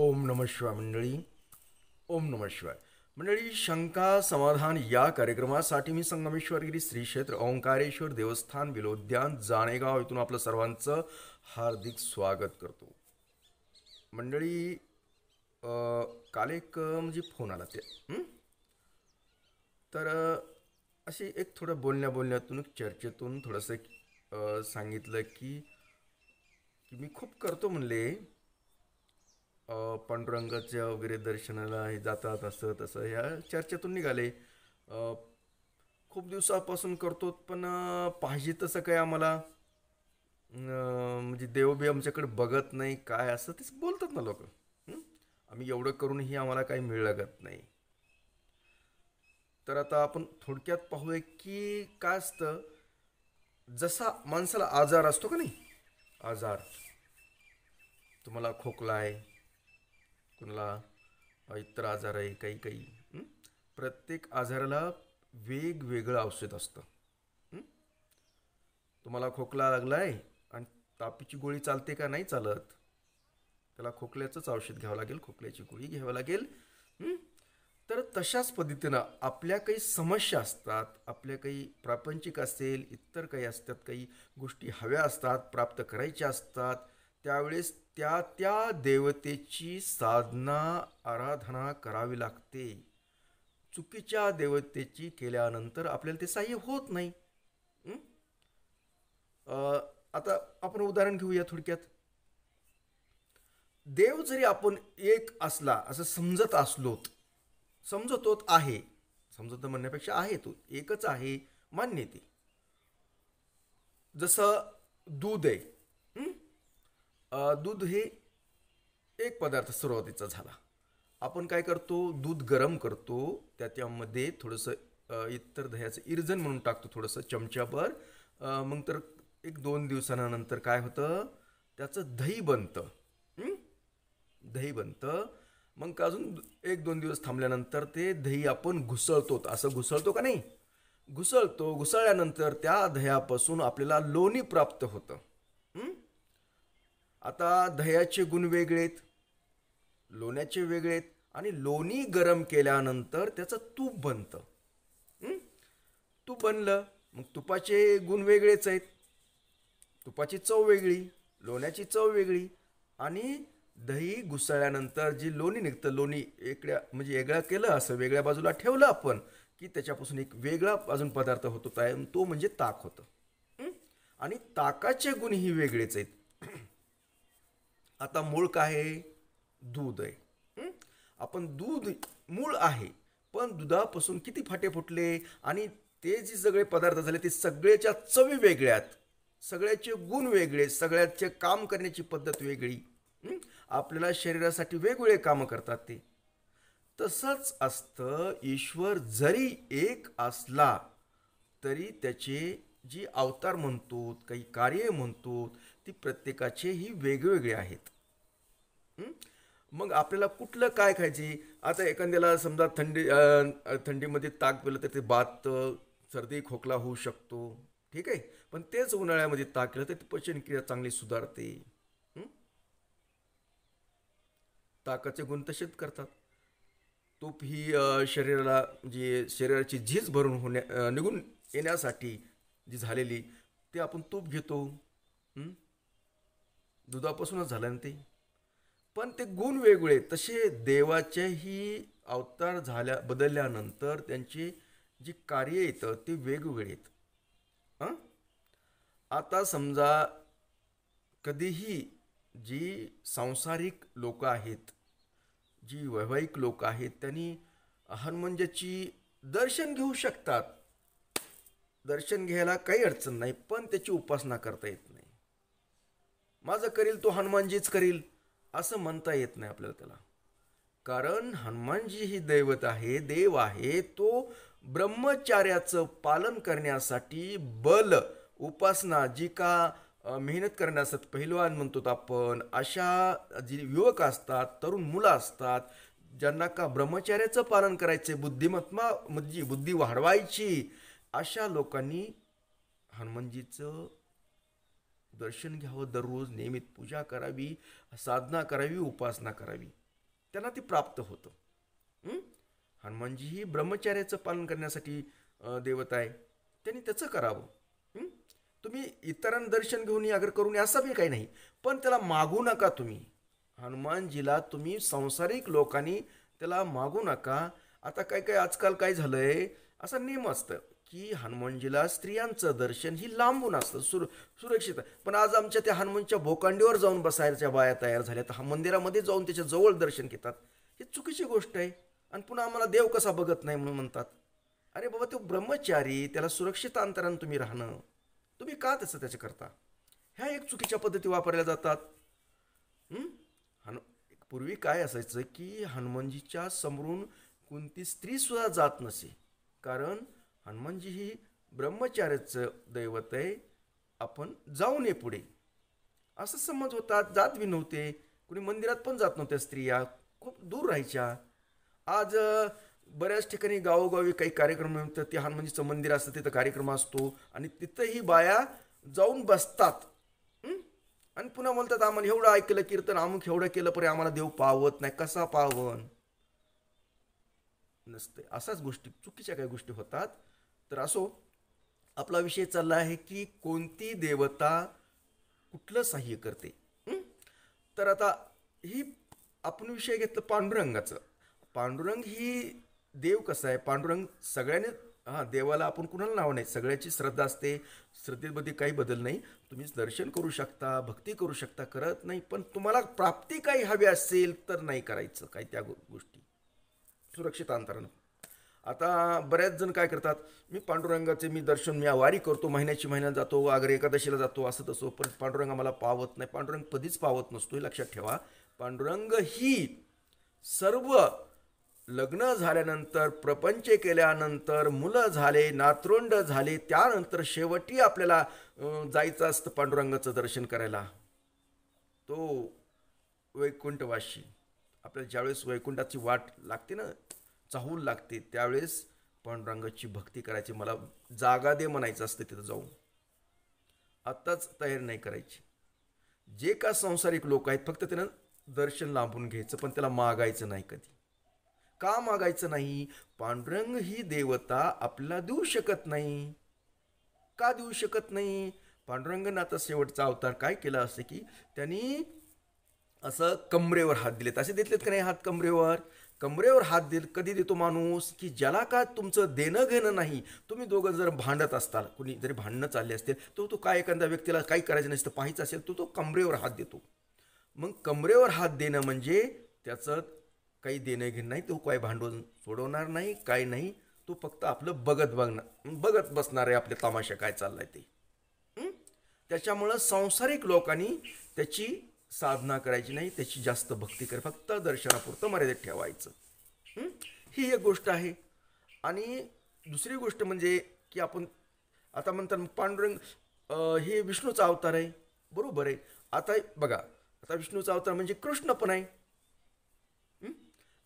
ओम नम शिवाय मंडळी ओम नम शिवाय मंडळी शंका समाधान या कार्यक्रमासाठी मी संगमेश्वरगिरी श्री क्षेत्र ओंकारेश्वर देवस्थान विलोद्यान जाणेगाव इथून आपलं सर्वांचं हार्दिक स्वागत करतो मंडळी काल एक म्हणजे फोन आला ते तर अशी एक थोडं बोलण्या बोलण्यातून चर्चेतून थोडंसं सांगितलं की की मी खूप करतो म्हणले पांडुरंगाच्या वगैरे दर्शनाला हे जातात असं तसं ह्या चर्चेतून निघाले खूप दिवसापासून करतो पण पाहिजे तसं काय आम्हाला म्हणजे देव आमच्याकडे बघत नाही काय असं तेच बोलतात ना लोक आम्ही एवढं करूनही आम्हाला काही मिळ लागत नाही तर आता आपण थोडक्यात पाहूया की काय असतं जसा माणसाला आजार असतो का नाही आजार तुम्हाला खोकला आहे मला इतर आजार आहे काही काही प्रत्येक आजाराला वेगवेगळं औषध असतं तुम्हाला खोकला लागला आहे आणि तापीची गोळी चालते का नाही चालत त्याला खोकल्याचंच औषध घ्यावं लागेल खोकल्याची गोळी घ्यावी लागेल तर तशाच पद्धतीनं आपल्या काही समस्या असतात आपल्या काही प्रापंचिक असेल इतर काही असतात काही गोष्टी हव्या असतात प्राप्त करायच्या असतात त्यावेळेस त्या त्या देवतेची साधना आराधना करावी लागते चुकीच्या देवतेची केल्यानंतर आपल्याला ते साह्य होत नाही आता आपण उदाहरण घेऊया थोडक्यात देव जरी आपण एक असला असं समजत असलोत समजतोत आहे समजत म्हणण्यापेक्षा आहे तो एकच आहे मान्य ते जसं दूध आहे दूध हे एक पदार्थ सुरुवातीचा झाला आपण काय करतो दूध गरम करतो त्याच्यामध्ये थोडंसं इतर दह्याचं इर्जन म्हणून टाकतो थोडंसं चमच्याभर मग तर एक दोन दिवसानंतर काय होतं त्याचं दही बनतं दही बनतं मग का अजून एक दोन दिवस थांबल्यानंतर ते दही आपण घुसळतो असं घुसळतो का नाही घुसळतो घुसळल्यानंतर त्या दह्यापासून आपल्याला लोणी प्राप्त होतं आता दह्याचे गुण वेगळेत लोण्याचे वेगळेत आणि लोणी गरम केल्यानंतर त्याचं तूप बनतं तूप बनलं मग तुपाचे गुण वेगळेच आहेत तुपाची चव वेगळी लोण्याची चव वेगळी आणि दही घुसळल्यानंतर जी लोणी निघतं लोणी एकड्या म्हणजे वेगळ्या केलं असं वेगळ्या बाजूला ठेवलं आपण की त्याच्यापासून एक वेगळा अजून पदार्थ होतो तो म्हणजे ताक होतं आणि ताकाचे गुणही वेगळेच आहेत आता मूळ काय आहे दूध आहे आपण दूध मूळ आहे पण दुधापासून किती फाटे फुटले आणि ते जे सगळे पदार्थ झाले ते सगळ्याच्या चवी वेगळ्यात सगळ्याचे गुण वेगळे सगळ्याचे काम करण्याची पद्धत वेगळी आपल्याला शरीरासाठी वेगवेगळे कामं करतात ते तसंच असतं ईश्वर जरी एक असला तरी त्याचे जी अवतार म्हणतो काही कार्य म्हणतो ती प्रत्येकाचेही वेगवेगळे आहेत मग आपल्याला कुठलं काय खायचे आता एखाद्याला समजा थंडी थंडीमध्ये ताक पिलं तर ते बात सर्दी खोकला होऊ शकतो ठीक आहे पण तेच उन्हाळ्यामध्ये ताक केलं तर ती पचनक्रिया चांगली सुधारते ताकाचे गुण तसेच करतात तूप ही शरीराला जी शरीराची झीज भरून होण्या निघून येण्यासाठी जी झालेली ते आपण तूप घेतो दुधापासूनच झालं ना ते पण ते गुण वेगळे तसे देवाचेही अवतार झाल्या बदलल्यानंतर त्यांची जी कार्य येतं ते वेगवेगळे आहेत हां आता समजा कधीही जी सांसारिक लोकं आहेत जी वैवाहिक लोक आहेत त्यांनी हनुमंजाची दर्शन घेऊ शकतात दर्शन घ्यायला काही अडचण नाही पण त्याची उपासना करता येत माझं करील तो हनुमानजीच करील असं म्हणता येत नाही आपल्याला त्याला कारण हनुमानजी ही दैवत आहे देव आहे तो ब्रह्मचार्याचं पालन करण्यासाठी बल उपासना जी का मेहनत करण्यासाठी पहिलवान म्हणतो आपण अशा जी युवक असतात तरुण मुलं असतात ज्यांना का ब्रह्मचार्याचं पालन करायचे बुद्धिमत्मा म्हणजे बुद्धी वाढवायची अशा लोकांनी हनुमानजीचं दर्शन घ्यावं दररोज नियमित पूजा करावी साधना करावी उपासना करावी त्यांना ते प्राप्त होतं हनुमानजी ही ब्रह्मचार्याचं पालन करण्यासाठी देवता आहे त्यांनी त्याचं करावं तुम्ही इतरांना दर्शन घेऊन अगर करून असं बी काही नाही पण त्याला मागू नका तुम्ही हनुमानजीला तुम्ही संसारिक लोकांनी त्याला मागू नका आता काय काय आजकाल काय झालं आहे असं नियम असतं की हनुमानजीला स्त्रियांचं दर्शन ही लांबून असतं सुर सुरक्षित पण आज आमच्या त्या हनुमानच्या भोकांडीवर जाऊन बसायच्या बाया तयार झाल्या तर हा मंदिरामध्ये जाऊन त्याच्या जवळ दर्शन घेतात ही चुकीची गोष्ट आहे आणि पुन्हा आम्हाला देव कसा बघत नाही म्हणून म्हणतात अरे बाबा तो ब्रह्मचारी त्याला सुरक्षित अंतरानं तुम्ही राहणं तुम्ही का त्याचं त्याच्या करता ह्या एक चुकीच्या पद्धती वापरल्या जातात हनु पूर्वी काय असायचं की हनुमानजीच्या समोरून कोणती स्त्रीसुद्धा जात नसे कारण हनुमानजी म्हणजे ही ब्रह्मचार्याचं दैवत आहे आपण जाऊन ये पुढे असं समज होतात जात बी नव्हते कुणी मंदिरात पण जात नव्हत्या स्त्रिया खूप दूर राहायच्या आज बऱ्याच ठिकाणी गावोगावी काही कार्यक्रम होतं ते हनुमानजीचं मंदिर असतं तिथं कार्यक्रम असतो आणि तिथंही बाया जाऊन बसतात आणि पुन्हा म्हणतात आम्हाला एवढं ऐकलं कीर्तन अमुक एवढं केलं पण आम्हाला देव पावत नाही कसा पावन नसते असाच गोष्टी चुकीच्या काही गोष्टी होतात तर असो आपला विषय चालला आहे की कोणती देवता कुठलं सहाय्य करते तर आता ही आपण विषय घेतला पांडुरंगाचं पांडुरंग ही देव कसा आहे पांडुरंग सगळ्याने हां देवाला आपण कुणाला नाव नाही सगळ्याची श्रद्धा असते श्रद्धेमध्ये काही बदल नाही तुम्ही दर्शन करू शकता भक्ती करू शकता करत नाही पण तुम्हाला प्राप्ती काही हवी असेल तर नाही करायचं काही त्या गोष्टी सुरक्षित अंतरानं आता बऱ्याच जण काय करतात मी पांडुरंगाचे मी दर्शन मी आवारी करतो महिन्याची महिन्यात जातो आग्रे एकादशीला जातो असं तसं पण पांडुरंग मला पावत नाही पांडुरंग कधीच पावत नसतो हे लक्षात ठेवा पांडुरंग ही सर्व लग्न झाल्यानंतर प्रपंच केल्यानंतर मुलं झाले नातरुंड झाले त्यानंतर शेवटी आपल्याला जायचं असतं पांडुरंगाचं दर्शन करायला तो वैकुंठवाशी आपल्याला ज्यावेळेस वैकुंठाची वाट लागते ना चाहूल लागते त्यावेळेस पांडुरंगाची भक्ती करायची मला जागा दे म्हणायचं असते तिथं जाऊन आत्ताच तयारी नाही करायची जे का संसारिक लोक आहेत फक्त त्यानं दर्शन लांबून घ्यायचं पण त्याला मागायचं नाही कधी का मागायचं नाही पांडुरंग ही देवता आपल्याला देऊ शकत नाही का देऊ शकत नाही पांडुरंगनाथ शेवटचा अवतार काय केला असे की त्यांनी असं कमरेवर हात दिलेत असे देतलेत का नाही हात कमरेवर कमरेवर हात दे कधी देतो माणूस की ज्याला का तुमचं देणं घेणं नाही तुम्ही दोघं जर भांडत असताल कुणी जरी भांडणं चालले असतील तो तो काय एखाद्या व्यक्तीला काही करायचं नसतं पाहायचं असेल तो तो कमरेवर हात देतो मग कमरेवर हात देणं म्हणजे त्याचं काही देणं घेणं नाही तो काय भांडून सोडवणार नाही काय नाही तो फक्त आपलं बघत बघणार बघत बसणार आहे आपल्या तमाशा काय चाललाय ते त्याच्यामुळं सांसारिक लोकांनी त्याची साधना करायची नाही त्याची जास्त भक्ती कर फक्त दर्शनापुरतं मर्यादित ठेवायचं ही एक गोष्ट आहे आणि दुसरी गोष्ट म्हणजे की आपण आता म्हणतात पांडुरंग हे विष्णूचा अवतार आहे बरोबर आहे आता बघा आता विष्णूचा अवतार म्हणजे कृष्ण पण आहे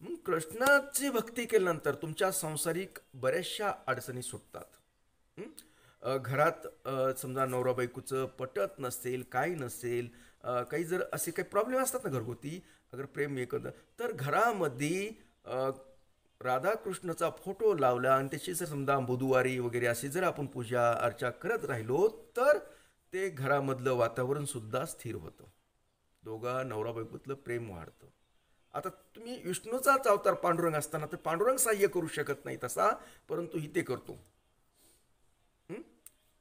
मग कृष्णाची भक्ती केल्यानंतर तुमच्या संसारिक बऱ्याचशा अडचणी सुटतात घरात समजा नवरा पटत नसेल काय नसेल काही जर असे काही प्रॉब्लेम असतात ना घरगुती अगर प्रेम एकत्र तर घरामध्ये राधाकृष्णचा फोटो लावला आणि त्याची जर समजा बुधवारी वगैरे अशी जर आपण पूजा अर्चा करत राहिलो तर ते घरामधलं वातावरणसुद्धा स्थिर होतं दोघा नवरा बायकोतलं प्रेम वाढतं आता तुम्ही विष्णूचाच अवतार पांडुरंग असताना तर पांडुरंग सहाय्य करू शकत नाही तसा परंतु ते करतो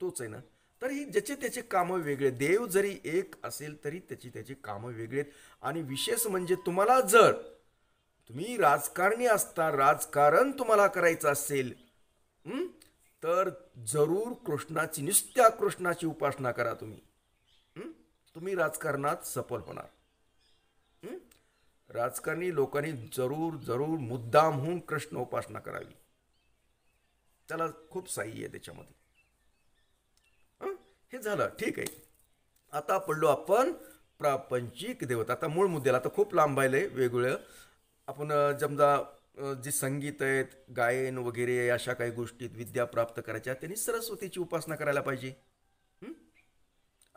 तोच आहे ना तर ही ज्याचे त्याचे कामं वेगळे देव जरी एक असेल तरी त्याची त्याची कामं वेगळे आणि विशेष म्हणजे तुम्हाला जर तुम्ही राजकारणी असता राजकारण तुम्हाला करायचं असेल तर जरूर कृष्णाची नुसत्या कृष्णाची उपासना करा तुम्ही तुम्ही राजकारणात सफल होणार राजकारणी लोकांनी जरूर जरूर होऊन कृष्ण उपासना करावी त्याला खूप साह्य आहे त्याच्यामध्ये हे झालं ठीक आहे आता पडलो आपण प्रापंचिक देवता आता मूळ मुद्द्याला आता खूप लांब आहे वेगवेगळं आपण समजा जे संगीत आहेत गायन वगैरे अशा काही गोष्टीत विद्या प्राप्त करायच्या त्यांनी सरस्वतीची उपासना करायला पाहिजे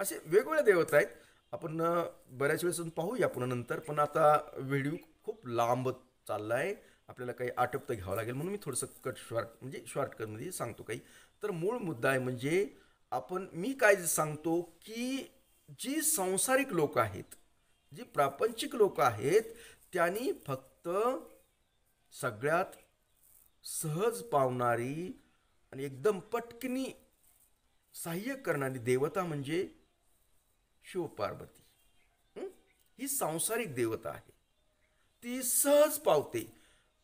असे वेगवेगळे देवता आहेत आपण बऱ्याच वेळेस पाहूया पुन्हा नंतर पण आता व्हिडिओ खूप लांब चालला आहे आपल्याला काही आटोपतं घ्यावं लागेल म्हणून मी थोडंसं कट शॉर्ट म्हणजे शॉर्टकटमध्ये सांगतो काही तर मूळ मुद्दा आहे म्हणजे आपण मी काय सांगतो की जी संसारिक लोक आहेत जी प्रापंचिक लोक आहेत त्यांनी फक्त सगळ्यात सहज पावणारी आणि एकदम पटकनी सहाय्य करणारी देवता म्हणजे शिवपार्वती ही सांसारिक देवता आहे ती सहज पावते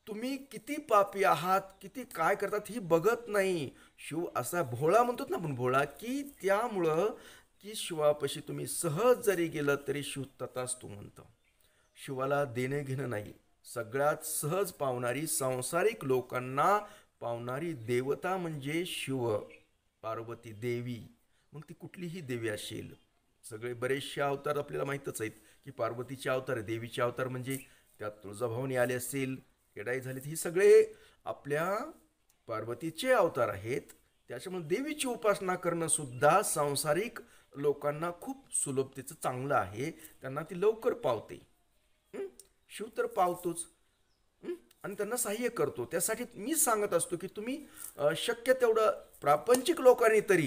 तुम्ही किती पापी आहात किती काय करतात ही बघत नाही शिव असा भोळा म्हणतो ना पण भोळा की त्यामुळं की शिवापशी तुम्ही सहज जरी गेलं तरी शिव तताच तू म्हणतो शिवाला देणे घेणं नाही सगळ्यात सहज पावणारी सांसारिक लोकांना पावणारी देवता म्हणजे शिव पार्वती देवी मग ती कुठलीही देवी असेल सगळे बरेचसे अवतार आपल्याला माहीतच आहेत की पार्वतीचे अवतार देवीचे अवतार म्हणजे त्यात तुळजाभावनी आले असेल येडाई झालीत ही सगळे आपल्या पार्वतीचे अवतार आहेत त्याच्यामुळे देवीची उपासना करणं सुद्धा सांसारिक लोकांना खूप सुलभतेचं चांगलं आहे त्यांना ती लवकर पावते शिव तर पावतोच आणि त्यांना सहाय्य करतो त्यासाठी मी सांगत असतो की तुम्ही शक्य तेवढं प्रापंचिक लोकांनी तरी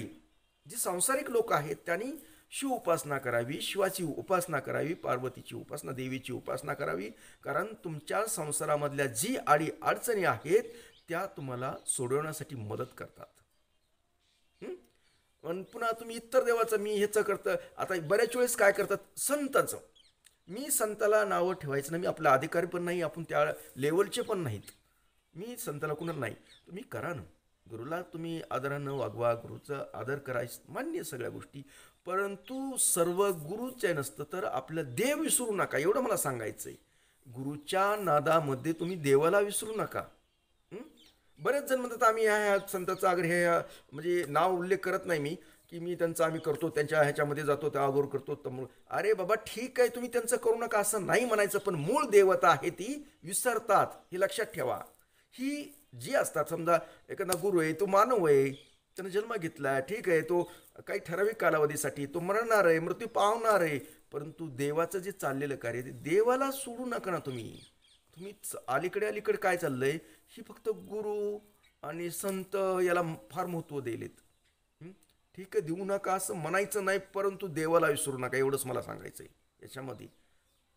जी सांसारिक लोक आहेत त्यांनी शिव उपासना करावी शिवाची उपासना करावी पार्वतीची उपासना देवीची उपासना करावी कारण तुमच्या संसारामधल्या जी आडी अडचणी आहेत त्या तुम्हाला सोडवण्यासाठी मदत करतात पण पुन्हा तुम्ही इतर देवाचं मी ह्याचं करतं आता बऱ्याच वेळेस काय करतात संतांचं मी संताला नावं ठेवायचं नाही मी आपला अधिकारी पण नाही आपण त्या लेवलचे पण नाहीत मी संताला कुणाला नाही तुम्ही करा ना गुरुला तुम्ही आदरानं वागवा गुरुचा आदर करायच मान्य सगळ्या गोष्टी परंतु सर्व आहे नसतं तर आपलं देव विसरू नका एवढं मला सांगायचं आहे गुरुच्या नादामध्ये तुम्ही देवाला विसरू नका बरेच जण म्हणतात आम्ही ह्या ह्या संतांचं आग्रह म्हणजे नाव उल्लेख करत नाही मी की मी त्यांचा आम्ही करतो त्यांच्या ह्याच्यामध्ये जातो त्या आगोर करतो तर अरे बाबा ठीक आहे तुम्ही त्यांचं करू नका असं नाही म्हणायचं पण मूळ देवता आहे ती विसरतात हे लक्षात ठेवा ही जी असतात समजा एखादा गुरु आहे तो मानव आहे त्यानं जन्म घेतला ठीक आहे तो काही ठराविक कालावधीसाठी तो मरणार आहे मृत्यू पावणार आहे परंतु देवाचं जे चाललेलं कार्य ते देवाला सोडू नका ना तुम्ही तुम्ही अलीकडे अलीकडे काय चाललं आहे ही फक्त गुरु आणि संत याला फार महत्त्व दिलेत ठीक आहे देऊ नका असं म्हणायचं नाही परंतु देवाला विसरू नका एवढंच मला सांगायचं आहे याच्यामध्ये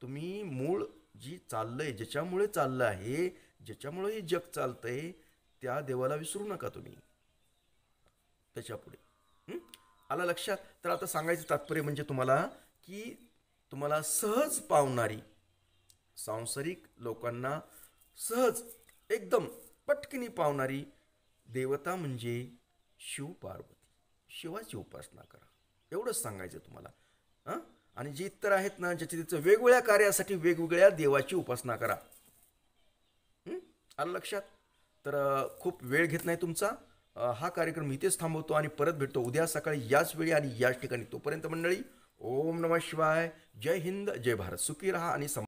तुम्ही मूळ जी चाललं आहे ज्याच्यामुळे चाललं आहे ज्याच्यामुळे हे जग चालतंय त्या देवाला विसरू नका तुम्ही त्याच्यापुढे आला लक्षात तर आता सांगायचं तात्पर्य म्हणजे तुम्हाला की तुम्हाला सहज पावणारी सांसारिक लोकांना सहज एकदम पटकिनी पावणारी देवता म्हणजे शिव पार्वती शिवाची उपासना करा एवढंच सांगायचं तुम्हाला हां आणि जे इतर आहेत ना ज्याच्या तिचं वेगवेगळ्या कार्यासाठी वेगवेगळ्या देवाची उपासना करा आलं लक्षात तर खूप वेळ घेत नाही तुमचा हा कार्यक्रम इथेच थांबवतो आणि परत भेटतो उद्या सकाळी याच वेळी आणि याच ठिकाणी तोपर्यंत मंडळी ओम नमः शिवाय जय हिंद जय भारत सुखी रहा आणि